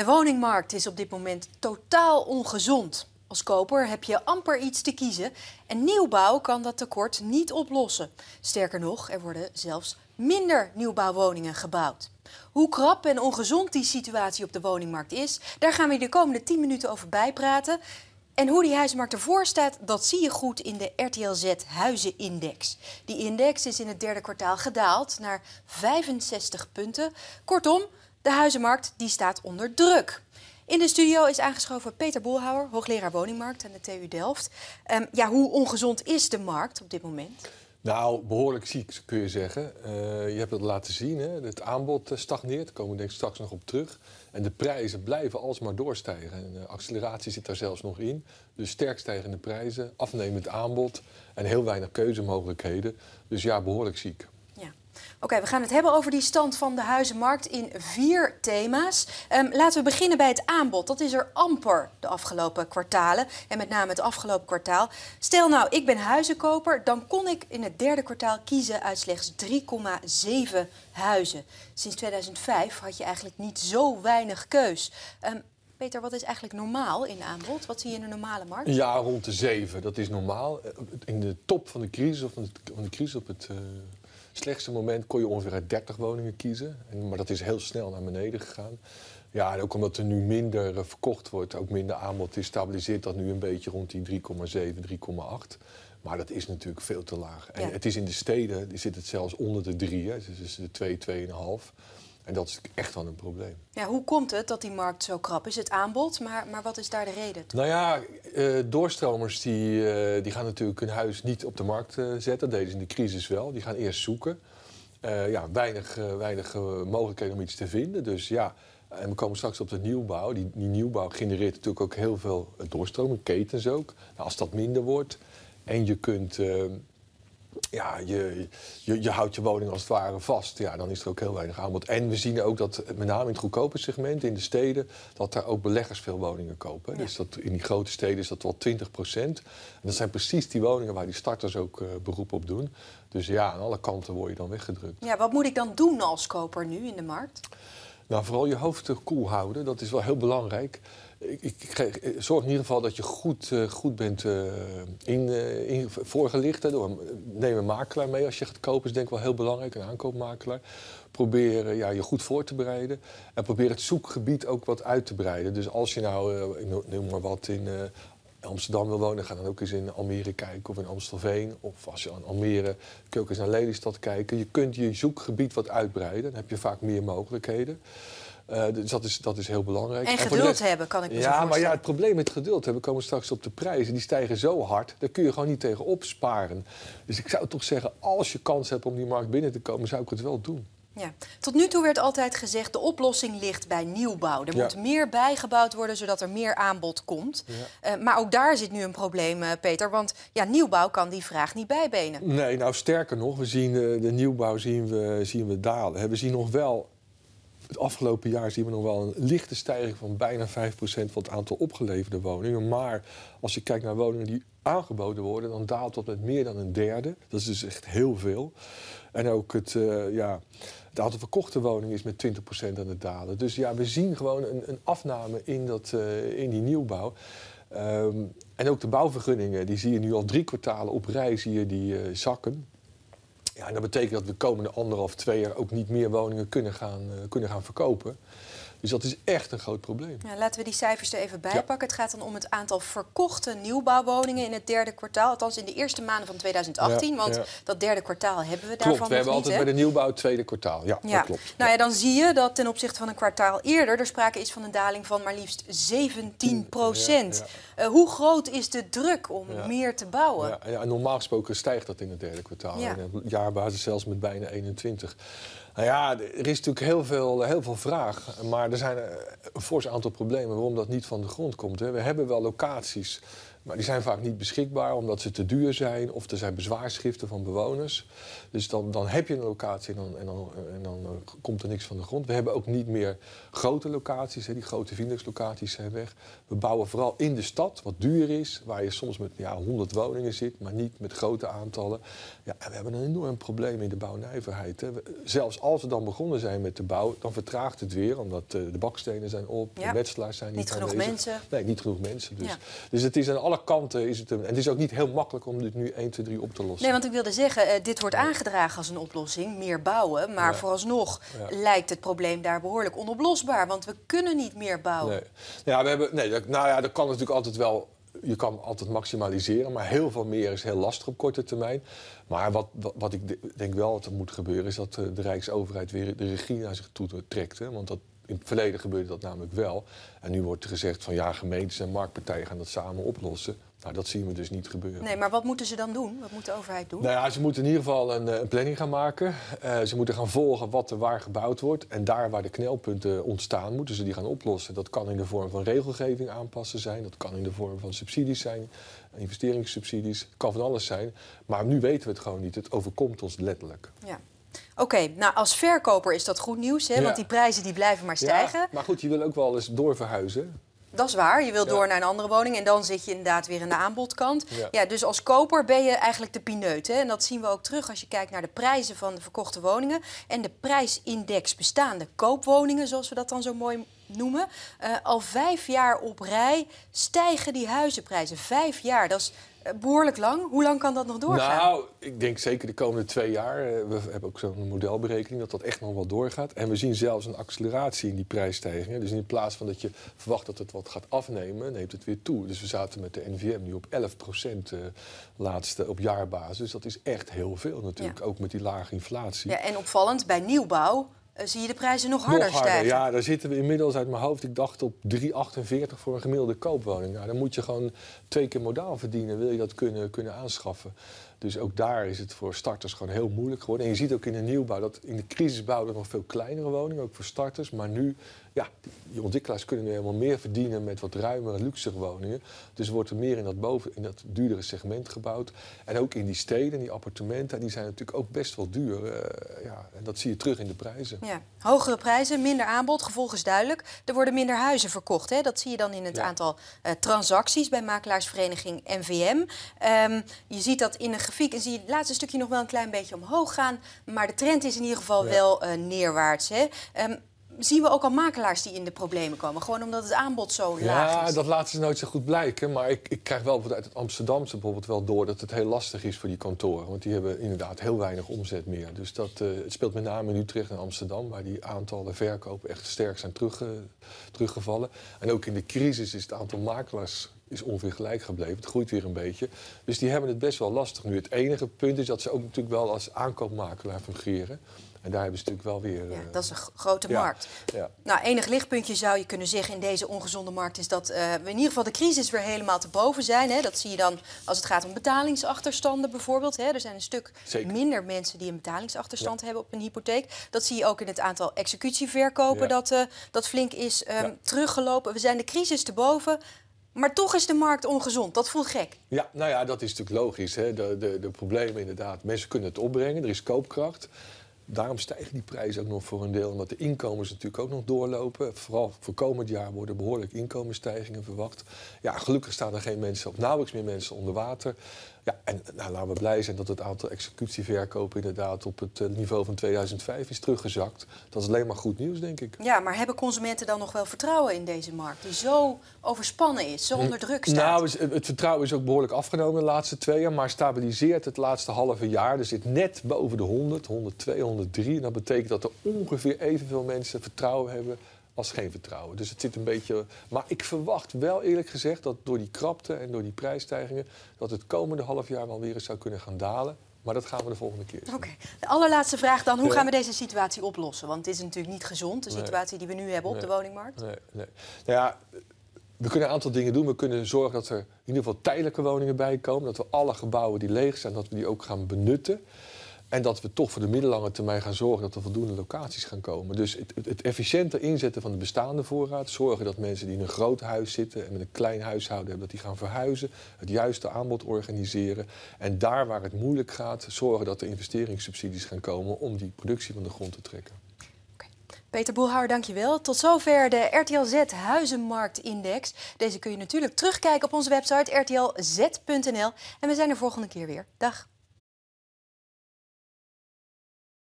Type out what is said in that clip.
De woningmarkt is op dit moment totaal ongezond. Als koper heb je amper iets te kiezen en nieuwbouw kan dat tekort niet oplossen. Sterker nog, er worden zelfs minder nieuwbouwwoningen gebouwd. Hoe krap en ongezond die situatie op de woningmarkt is, daar gaan we de komende 10 minuten over bijpraten. En hoe die huizenmarkt ervoor staat, dat zie je goed in de RTLZ Huizenindex. Die index is in het derde kwartaal gedaald naar 65 punten. Kortom, de huizenmarkt die staat onder druk. In de studio is aangeschoven Peter Boelhouwer, hoogleraar woningmarkt aan de TU Delft. Ehm, ja, hoe ongezond is de markt op dit moment? Nou, behoorlijk ziek kun je zeggen. Eh, je hebt het laten zien, hè? het aanbod eh, stagneert, daar komen we denk ik straks nog op terug. En de prijzen blijven alsmaar doorstijgen. En, eh, acceleratie zit daar zelfs nog in. Dus sterk stijgende prijzen, afnemend aanbod en heel weinig keuzemogelijkheden. Dus ja, behoorlijk ziek. Oké, we gaan het hebben over die stand van de huizenmarkt in vier thema's. Ehm, laten we beginnen bij het aanbod. Dat is er amper de afgelopen kwartalen en met name het afgelopen kwartaal. Stel nou, ik ben huizenkoper, dan kon ik in het derde kwartaal kiezen uit slechts 3,7 huizen. Sinds 2005 had je eigenlijk niet zo weinig keus. Ehm, Peter, wat is eigenlijk normaal in aanbod? Wat zie je in een normale markt? Ja, rond de 7, dat is normaal. Eh, in de top van de crisis, of van de, crisis op het... Eh, slechtste moment kon je ongeveer 30 woningen kiezen. En, maar dat is heel snel naar beneden gegaan. Ja, en ook omdat er nu minder eh, verkocht wordt, ook minder aanbod is, stabiliseert dat nu een beetje rond die 3,7, 3,8. Maar dat is natuurlijk veel te laag. En het is in de steden zit het zelfs onder de 3, hè. dus de 2, 2,5. En dat is echt wel een probleem. Ja, hoe komt het dat die markt zo krap is? Het aanbod, maar, maar wat is daar de reden? Nou ja, eh, doorstromers die, eh, die gaan natuurlijk hun huis niet op de markt eh, zetten. Dat deden ze in de crisis wel. Die gaan eerst zoeken. ja, weinig, weinig mogelijkheden om iets te vinden. Dus ja, en we komen straks op de nieuwbouw. Die, die nieuwbouw genereert natuurlijk ook heel veel doorstroming, ketens ook. Nou, als dat minder wordt en je kunt ja, je, je, je, houdt je woning als het ware vast. Ja, dan is er ook heel weinig aanbod. En we zien ook dat, met name in het goedkope segment, in de steden, dat daar ook beleggers veel woningen kopen. Dus dat, in die grote steden is dat wel 20 procent. En dat zijn precies die woningen waar die starters ook eh, beroep op doen. Dus ja, aan alle kanten word je dan weggedrukt. Ja, wat moet ik dan doen als koper nu in de markt? Nou, vooral je hoofd koel houden, dat is wel heel belangrijk. Ik, ik, ik, eh, zorg in ieder geval dat je goed, eh, goed bent uh, in, uh, voorgelicht. door, neem een makelaar mee als je gaat kopen, is denk ik wel heel belangrijk, een aankoopmakelaar. Probeer ja, je goed voor te bereiden en probeer het zoekgebied ook wat uit te breiden. Dus als je nou, noem maar wat, in Amsterdam wil wonen, ga dan ook eens in Almere kijken of in Amstelveen. Of als je aan Almere, kun je ook eens naar Lelystad kijken. Je kunt je zoekgebied wat uitbreiden, dan heb je vaak meer mogelijkheden. Eh, dus dat is, dat is heel belangrijk. En, geduld hebben, kan ik me Ja, maar ja, het probleem met geduld hebben... komen straks op de prijzen. Die stijgen zo hard, daar kun je gewoon niet tegen opsparen. Dus ik zou toch zeggen, als je kans hebt om die markt binnen te komen... zou ik het wel doen. Ja. Tot nu toe werd altijd gezegd, de oplossing ligt bij nieuwbouw. Er moet meer bijgebouwd worden, zodat er meer aanbod komt. Eh, maar ook daar zit nu een probleem, eh, Peter. Want ja, nieuwbouw kan die vraag niet bijbenen. Nee, nou sterker nog, we zien, eh, de nieuwbouw zien we, zien we dalen. We zien nog wel, het afgelopen jaar zien we nog wel een lichte stijging... van bijna 5% van het aantal opgeleverde woningen. Maar als je kijkt naar woningen die aangeboden worden... dan daalt dat met meer dan een derde. Dat is dus echt heel veel. En ook het, eh, ja, het aantal verkochte woningen is met 20% aan het dalen. Dus ja, we zien gewoon een, een afname in, dat, eh, in die nieuwbouw. Ehm, en ook de bouwvergunningen, die zie je nu al drie kwartalen op rij, zie je die eh, zakken. Ja, en dat betekent dat we de komende anderhalf, twee jaar ook niet meer woningen kunnen gaan, kunnen gaan verkopen. Dus dat is echt een groot probleem. Ja, laten we die cijfers er even bij pakken. Het gaat dan om het aantal verkochte nieuwbouwwoningen in het derde kwartaal. Althans in de eerste maanden van 2018. want dat derde kwartaal hebben we daarvan niet. we hebben altijd bij de nieuwbouw het tweede kwartaal. Ja, dat klopt. Nou ja, dan zie je dat ten opzichte van een kwartaal eerder... er sprake is van een daling van maar liefst 17 procent. Eh, hoe groot is de druk om meer te bouwen? Ja, normaal gesproken stijgt dat in het derde kwartaal. In op jaarbasis zelfs met bijna 21. Nou ja, er is natuurlijk heel veel, heel veel vraag. Maar er zijn eh, een fors aantal problemen waarom dat niet van de grond komt. Hè. We hebben wel locaties maar die zijn vaak niet beschikbaar omdat ze te duur zijn of er zijn bezwaarschriften van bewoners. Dus dan, dan heb je een locatie en dan, en, dan, eh, komt er niks van de grond. We hebben ook niet meer grote locaties, hè. die grote vindex zijn weg. We bouwen vooral in de stad, wat duur is, waar je soms met ja, 100 woningen zit, maar niet met grote aantallen. Ja, en we hebben een enorm probleem in de bouwnijverheid. Zelfs als we dan begonnen zijn met de bouw, dan vertraagt het weer omdat eh, de bakstenen zijn op, de metselaars zijn niet, niet genoeg mensen. Nee, niet genoeg mensen. Dus, dus het is aan alle kanten is het En het is ook niet heel makkelijk om dit nu 1, 2, 3 op te lossen. Nee, want ik wilde zeggen, eh, dit wordt aangedragen als een oplossing. Meer bouwen. Maar vooralsnog lijkt het probleem daar behoorlijk onoplosbaar. Want we kunnen niet meer bouwen. Nee. Nou ja, we hebben, nee, dat, nou ja, dat kan natuurlijk altijd wel je kan altijd maximaliseren, maar heel veel meer is heel lastig op korte termijn. Maar wat, wat, ik denk wel dat er moet gebeuren, is dat eh, de Rijksoverheid weer de regie naar zich toe trekt. Hè? Want dat, in het verleden gebeurde dat namelijk wel. En nu wordt er gezegd van ja, gemeentes en marktpartijen gaan dat samen oplossen. Nou, dat zien we dus niet gebeuren. Nee, maar wat moeten ze dan doen? Wat moet de overheid doen? Nou ja, ze moeten in ieder geval een, eh, een planning gaan maken. Eh, ze moeten gaan volgen wat er waar gebouwd wordt. En daar waar de knelpunten ontstaan, moeten ze die gaan oplossen. Dat kan in de vorm van regelgeving aanpassen zijn. Dat kan in de vorm van subsidies zijn. Investeringssubsidies. kan van alles zijn. Maar nu weten we het gewoon niet. Het overkomt ons letterlijk. Ja. Oké, nou als verkoper is dat goed nieuws, hè? want die prijzen die blijven maar stijgen. Ja, maar goed, je wil ook wel eens doorverhuizen. Dat is waar. Je wil door naar een andere woning en dan zit je inderdaad weer in de aanbodkant. Ja. dus als koper ben je eigenlijk de pineut. Hè? En dat zien we ook terug als je kijkt naar de prijzen van de verkochte woningen. En de prijsindex bestaande koopwoningen, zoals we dat dan zo mooi noemen. Eh, al vijf jaar op rij stijgen die huizenprijzen. Vijf jaar, dat is eh, behoorlijk lang. Hoe lang kan dat nog doorgaan? Nou, ik denk zeker de komende twee jaar. Eh, we hebben ook zo'n modelberekening dat dat echt nog wel doorgaat. En we zien zelfs een acceleratie in die prijsstijgingen. Dus in plaats van dat je verwacht dat het wat gaat afnemen, neemt het weer toe. Dus we zaten met de NVM nu op 11 eh, laatste op jaarbasis. Dat is echt heel veel natuurlijk, ook met die lage inflatie. Ja, en opvallend, bij nieuwbouw eh, zie je de prijzen nog harder, stijgen. Ja, daar zitten we inmiddels uit mijn hoofd. Ik dacht op 3,48 voor een gemiddelde koopwoning. Nou, dan moet je gewoon twee keer modaal verdienen, wil je dat kunnen, kunnen aanschaffen. Dus ook daar is het voor starters gewoon heel moeilijk geworden. En je ziet ook in de nieuwbouw dat in de crisisbouw bouwden nog veel kleinere woningen, ook voor starters. Maar nu ja, die ontwikkelaars kunnen nu helemaal meer verdienen met wat ruimere, luxere woningen. Dus wordt er meer in dat, boven, in dat duurdere segment gebouwd. En ook in die steden, die appartementen, die zijn natuurlijk ook best wel duur. Eh, ja, en dat zie je terug in de prijzen. Ja. Hogere prijzen, minder aanbod, gevolg is duidelijk. Er worden minder huizen verkocht. Hè? Dat zie je dan in het aantal eh, transacties bij makelaarsvereniging NVM. Ehm, je ziet dat in de grafiek en zie je het laatste stukje nog wel een klein beetje omhoog gaan. Maar de trend is in ieder geval wel eh, neerwaarts. Hè? Ehm, zien we ook al makelaars die in de problemen komen? Gewoon omdat het aanbod zo laag is? Ja, dat laten ze nooit zo goed blijken. Maar ik, ik krijg wel uit het Amsterdamse bijvoorbeeld wel door... dat het heel lastig is voor die kantoren. Want die hebben inderdaad heel weinig omzet meer. Dus dat eh, het speelt met name in Utrecht en Amsterdam... waar die aantallen verkopen echt sterk zijn terug, teruggevallen. En ook in de crisis is het aantal makelaars is ongeveer gelijk gebleven. Het groeit weer een beetje. Dus die hebben het best wel lastig nu. Het enige punt is dat ze ook natuurlijk wel als aankoopmakelaar fungeren. En daar hebben ze natuurlijk wel weer... Ja, eh, dat is een grote markt. Ja, Nou, enig lichtpuntje zou je kunnen zeggen in deze ongezonde markt... is dat eh, we in ieder geval de crisis weer helemaal te boven zijn. Hè. Dat zie je dan als het gaat om betalingsachterstanden bijvoorbeeld. Hè. Er zijn een stuk minder mensen die een betalingsachterstand hebben op een hypotheek. Dat zie je ook in het aantal executieverkopen dat, eh, dat flink is ehm, teruggelopen. We zijn de crisis te boven... Maar toch is de markt ongezond. Dat voelt gek. Ja, nou ja, dat is natuurlijk logisch. Hè. De, de, de problemen inderdaad. Mensen kunnen het opbrengen. Er is koopkracht daarom stijgen die prijzen ook nog voor een deel. Omdat de inkomens natuurlijk ook nog doorlopen. Vooral voor komend jaar worden behoorlijk inkomensstijgingen verwacht. Ja, gelukkig staan er geen mensen, of nauwelijks meer mensen onder water. Ja, en nou, laten we blij zijn dat het aantal executieverkopen inderdaad op het eh, niveau van 2005 is teruggezakt. Dat is alleen maar goed nieuws, denk ik. Ja, maar hebben consumenten dan nog wel vertrouwen in deze markt die zo overspannen is, zo onder druk staat? Nou, het vertrouwen is ook behoorlijk afgenomen de laatste twee jaar, maar stabiliseert het laatste halve jaar. Dus zit net boven de 100, 102, 103. En dat betekent dat er ongeveer evenveel mensen vertrouwen hebben geen vertrouwen. Dus het zit een beetje. Maar ik verwacht wel eerlijk gezegd dat door die krapte en door die prijsstijgingen. dat het komende half jaar wel weer eens zou kunnen gaan dalen. Maar dat gaan we de volgende keer. Oké. De allerlaatste vraag dan. Hoe gaan we deze situatie oplossen? Want het is natuurlijk niet gezond, de situatie die we nu hebben op de woningmarkt. Nee, nee. Nou ja, we kunnen een aantal dingen doen. We kunnen zorgen dat er in ieder geval tijdelijke woningen bij komen. Dat we alle gebouwen die leeg zijn, dat we die ook gaan benutten. En dat we toch voor de middellange termijn gaan zorgen dat er voldoende locaties gaan komen. Dus het, het, efficiënter inzetten van de bestaande voorraad. Zorgen dat mensen die in een groot huis zitten en met een klein huishouden hebben, dat die gaan verhuizen. Het juiste aanbod organiseren. En daar waar het moeilijk gaat, zorgen dat er investeringssubsidies gaan komen om die productie van de grond te trekken. Peter Boelhouwer, dankjewel. Tot zover de RTLZ Huizenmarktindex. Deze kun je natuurlijk terugkijken op onze website rtlz.nl. En we zijn er volgende keer weer. Dag.